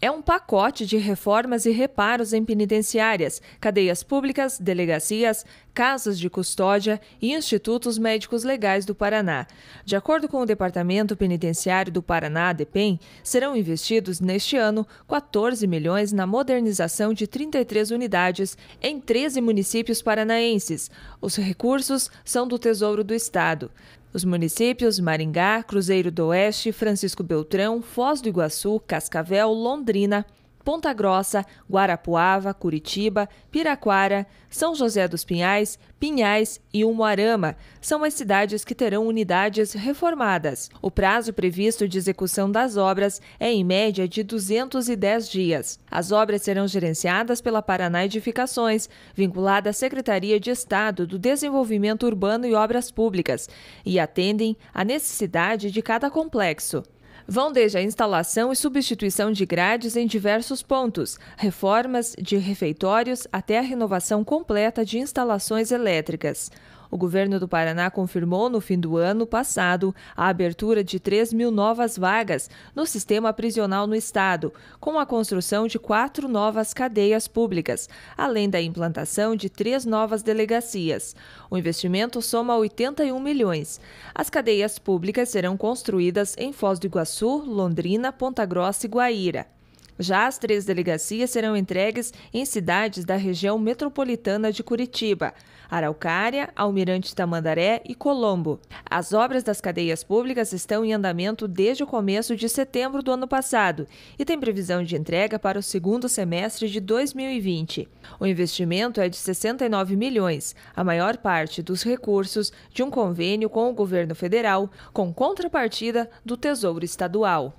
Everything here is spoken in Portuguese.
É um pacote de reformas e reparos em penitenciárias, cadeias públicas, delegacias, casas de custódia e institutos médicos legais do Paraná. De acordo com o Departamento Penitenciário do Paraná, DEPEN, serão investidos neste ano 14 milhões na modernização de 33 unidades em 13 municípios paranaenses. Os recursos são do Tesouro do Estado. Os municípios Maringá, Cruzeiro do Oeste, Francisco Beltrão, Foz do Iguaçu, Cascavel, Londrina, Ponta Grossa, Guarapuava, Curitiba, Piraquara, São José dos Pinhais, Pinhais e Umuarama são as cidades que terão unidades reformadas. O prazo previsto de execução das obras é, em média, de 210 dias. As obras serão gerenciadas pela Paraná Edificações, vinculada à Secretaria de Estado do Desenvolvimento Urbano e Obras Públicas, e atendem à necessidade de cada complexo. Vão desde a instalação e substituição de grades em diversos pontos, reformas de refeitórios até a renovação completa de instalações elétricas. O governo do Paraná confirmou no fim do ano passado a abertura de 3 mil novas vagas no sistema prisional no estado, com a construção de quatro novas cadeias públicas, além da implantação de três novas delegacias. O investimento soma 81 milhões. As cadeias públicas serão construídas em Foz do Iguaçu, Londrina, Ponta Grossa e Guaíra. Já as três delegacias serão entregues em cidades da região metropolitana de Curitiba, Araucária, Almirante Tamandaré e Colombo. As obras das cadeias públicas estão em andamento desde o começo de setembro do ano passado e tem previsão de entrega para o segundo semestre de 2020. O investimento é de 69 milhões, a maior parte dos recursos de um convênio com o governo federal, com contrapartida do Tesouro Estadual.